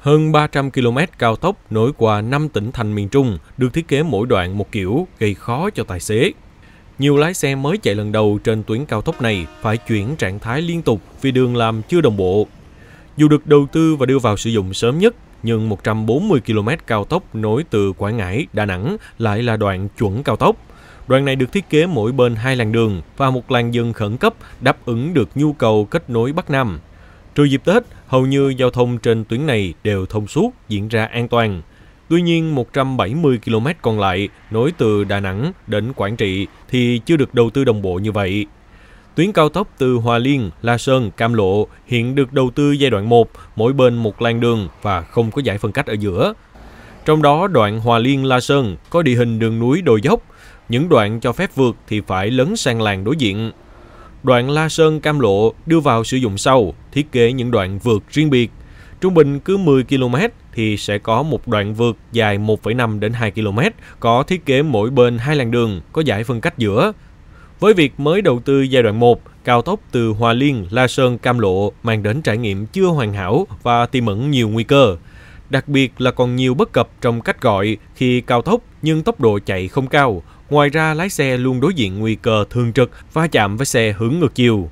Hơn 300 km cao tốc nối qua 5 tỉnh thành miền Trung được thiết kế mỗi đoạn một kiểu gây khó cho tài xế. Nhiều lái xe mới chạy lần đầu trên tuyến cao tốc này phải chuyển trạng thái liên tục vì đường làm chưa đồng bộ. Dù được đầu tư và đưa vào sử dụng sớm nhất, nhưng 140 km cao tốc nối từ Quảng Ngãi, Đà Nẵng lại là đoạn chuẩn cao tốc. Đoạn này được thiết kế mỗi bên hai làn đường và một làn dừng khẩn cấp đáp ứng được nhu cầu kết nối Bắc Nam – Trừ dịp Tết, hầu như giao thông trên tuyến này đều thông suốt, diễn ra an toàn. Tuy nhiên, 170 km còn lại nối từ Đà Nẵng đến Quảng Trị thì chưa được đầu tư đồng bộ như vậy. Tuyến cao tốc từ Hòa Liên, La Sơn, Cam Lộ hiện được đầu tư giai đoạn 1, mỗi bên một làn đường và không có giải phân cách ở giữa. Trong đó, đoạn Hòa Liên La Sơn có địa hình đường núi đồi dốc, những đoạn cho phép vượt thì phải lấn sang làng đối diện. Đoạn La Sơn Cam Lộ đưa vào sử dụng sau, thiết kế những đoạn vượt riêng biệt. Trung bình cứ 10 km thì sẽ có một đoạn vượt dài 1,5 đến 2 km, có thiết kế mỗi bên hai làn đường, có giải phân cách giữa. Với việc mới đầu tư giai đoạn 1, cao tốc từ Hòa Liên, La Sơn, Cam Lộ mang đến trải nghiệm chưa hoàn hảo và tiềm ẩn nhiều nguy cơ. Đặc biệt là còn nhiều bất cập trong cách gọi khi cao tốc nhưng tốc độ chạy không cao. Ngoài ra lái xe luôn đối diện nguy cơ thường trực va chạm với xe hướng ngược chiều.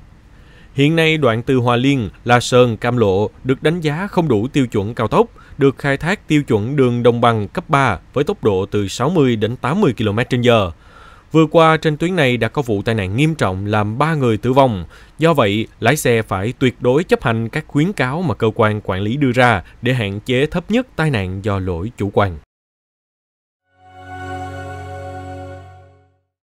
Hiện nay đoạn từ Hòa Liên, La Sơn, Cam Lộ được đánh giá không đủ tiêu chuẩn cao tốc, được khai thác tiêu chuẩn đường đồng bằng cấp 3 với tốc độ từ 60 đến 80 km/h. Vừa qua trên tuyến này đã có vụ tai nạn nghiêm trọng làm 3 người tử vong. Do vậy, lái xe phải tuyệt đối chấp hành các khuyến cáo mà cơ quan quản lý đưa ra để hạn chế thấp nhất tai nạn do lỗi chủ quan.